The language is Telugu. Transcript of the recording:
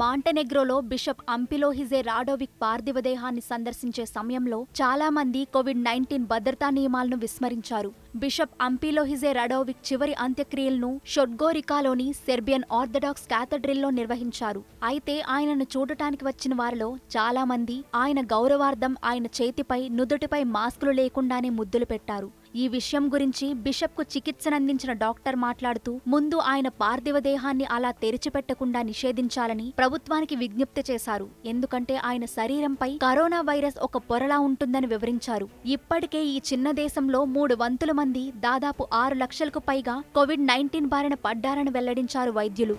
మాంటెనెగ్రోలో బిషప్ అంపిలోహిజే రాడోవిక్ పార్థివ దేహాన్ని సందర్శించే సమయంలో చాలా మంది కోవిడ్ నైన్టీన్ భద్రతా నియమాలను విస్మరించారు బిషప్ అంపిలోహిజే రాడోవిక్ చివరి అంత్యక్రియలను షొడ్గోరికాలోని సెర్బియన్ ఆర్థడాక్స్ క్యాథడ్రిల్లో నిర్వహించారు అయితే ఆయనను చూడటానికి వచ్చిన వారిలో చాలా మంది ఆయన గౌరవార్థం ఆయన చేతిపై నుదుటిపై మాస్కులు లేకుండానే ముద్దులు పెట్టారు ఈ విషయం గురించి బిషప్కు చికిత్సనందించిన డాక్టర్ మాట్లాడుతూ ముందు ఆయన పార్థివ దేహాన్ని అలా తెరిచిపెట్టకుండా నిషేధించాలని ప్రభుత్వానికి విజ్ఞప్తి చేశారు ఎందుకంటే ఆయన శరీరంపై కరోనా వైరస్ ఒక పొరలా ఉంటుందని వివరించారు ఇప్పటికే ఈ చిన్న దేశంలో మూడు వంతుల మంది దాదాపు ఆరు లక్షలకు పైగా కోవిడ్ నైన్టీన్ బారిన పడ్డారని వెల్లడించారు వైద్యులు